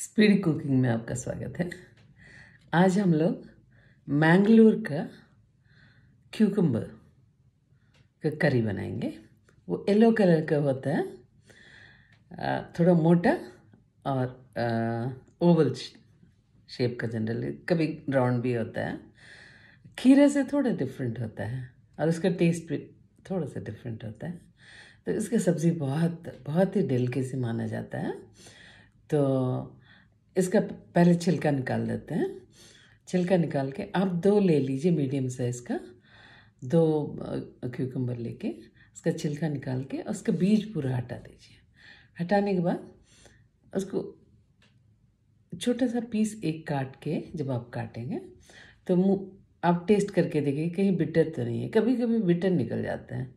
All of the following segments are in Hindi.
स्पीड कुकिंग में आपका स्वागत है आज हम लोग मैंगलोर का क्यूकम्बर का करी बनाएंगे वो येलो कलर का होता है थोड़ा मोटा और ओवल शेप का जनरली कभी राउंड भी होता है खीरे से थोड़ा डिफरेंट होता है और उसका टेस्ट भी थोड़ा सा डिफरेंट होता है तो इसका सब्ज़ी बहुत बहुत ही डेलके से माना जाता है तो इसका पहले छिलका निकाल देते हैं छिलका निकाल के आप दो ले लीजिए मीडियम साइज़ का दो क्यूकम्बर लेके उसका छिलका निकाल के उसका बीज पूरा हटा दीजिए हटाने के बाद उसको छोटा सा पीस एक काट के जब आप काटेंगे तो मुँह आप टेस्ट करके देखिए कहीं बिटर तो नहीं है कभी कभी बिटर निकल जाते हैं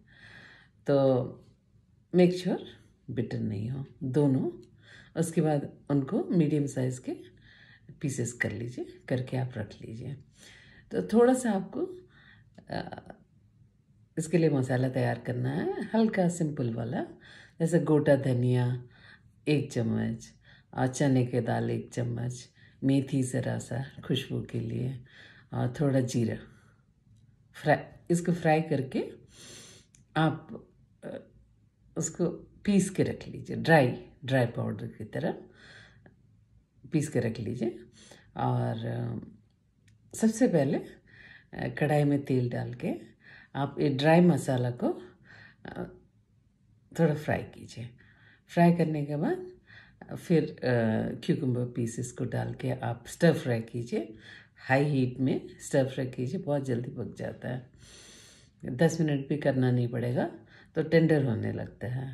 तो मेक श्योर sure बिटर नहीं हो दोनों उसके बाद उनको मीडियम साइज़ के पीसेस कर लीजिए करके आप रख लीजिए तो थोड़ा सा आपको इसके लिए मसाला तैयार करना है हल्का सिंपल वाला जैसे गोटा धनिया एक चम्मच और चने के दाल एक चम्मच मेथी ज़रा सा खुशबू के लिए और थोड़ा जीरा फ्राई इसको फ्राई करके आप उसको पीस के रख लीजिए ड्राई ड्राई पाउडर की तरह पीस के रख लीजिए और सबसे पहले कढ़ाई में तेल डाल के आप ये ड्राई मसाला को थोड़ा फ्राई कीजिए फ्राई करने के बाद फिर क्यूकम्बर पीसेस को डाल के आप स्टर फ्राई कीजिए हाई हीट में स्टर फ्राई कीजिए बहुत जल्दी पक जाता है दस मिनट भी करना नहीं पड़ेगा तो टेंडर होने लगता है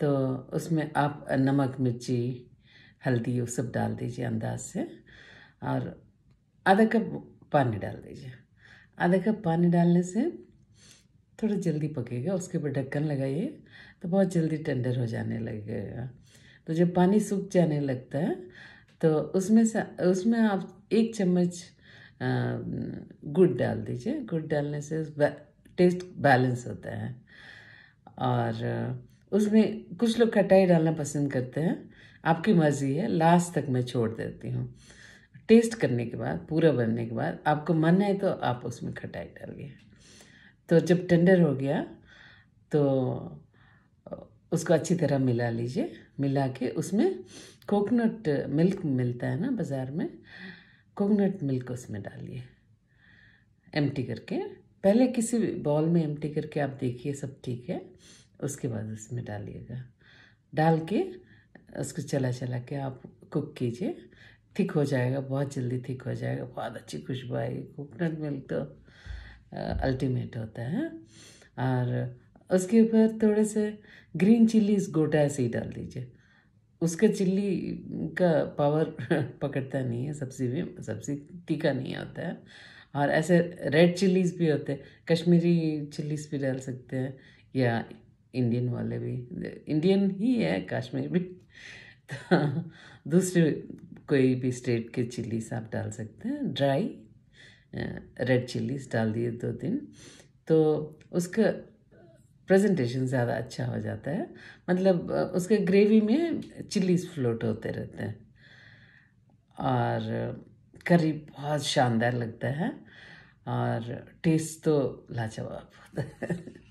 तो उसमें आप नमक मिर्ची हल्दी वो सब डाल दीजिए अंदाज से और आधा कप पानी डाल दीजिए आधा कप पानी डालने से थोड़ा जल्दी पकेगा उसके ऊपर ढक्कन लगाइए तो बहुत जल्दी टेंडर हो जाने लगेगा तो जब पानी सूख जाने लगता है तो उसमें से उसमें आप एक चम्मच गुड़ डाल दीजिए गुड़ डालने से टेस्ट बैलेंस होता है और उसमें कुछ लोग खटाई डालना पसंद करते हैं आपकी मर्ज़ी है लास्ट तक मैं छोड़ देती हूँ टेस्ट करने के बाद पूरा बनने के बाद आपको मन है तो आप उसमें खटाई डालिए तो जब टेंडर हो गया तो उसको अच्छी तरह मिला लीजिए मिला के उसमें कोकोनट मिल्क मिलता है ना बाज़ार में कोकोनट मिल्क उसमें डालिए एम्प्टी करके पहले किसी बॉल में एम्प्टी करके आप देखिए सब ठीक है उसके बाद उसमें डालिएगा डाल के उसको चला चला के आप कुक कीजिए ठीक हो जाएगा बहुत जल्दी ठीक हो जाएगा बहुत अच्छी खुशबू आएगी कोकोनट मिल्क तो अल्टीमेट होता है और उसके ऊपर थोड़े से ग्रीन चिल्लीज गोटा ऐसे ही डाल दीजिए उसका चिल्ली का पावर पकड़ता नहीं है सब्जी में सब्जी तीखा नहीं आता है और ऐसे रेड चिल्लीज़ भी होते हैं कश्मीरी चिल्लीज़ भी डाल सकते हैं या इंडियन वाले भी इंडियन ही है कश्मीर भी तो दूसरे कोई भी स्टेट के चिल्लीस आप डाल सकते हैं ड्राई रेड चिल्लीस डाल दिए दो तीन तो उसका प्रेजेंटेशन ज़्यादा अच्छा हो जाता है मतलब उसके ग्रेवी में चिल्लीज़ फ्लोट होते रहते हैं और करी बहुत शानदार लगता है और टेस्ट तो लाजवाब होता है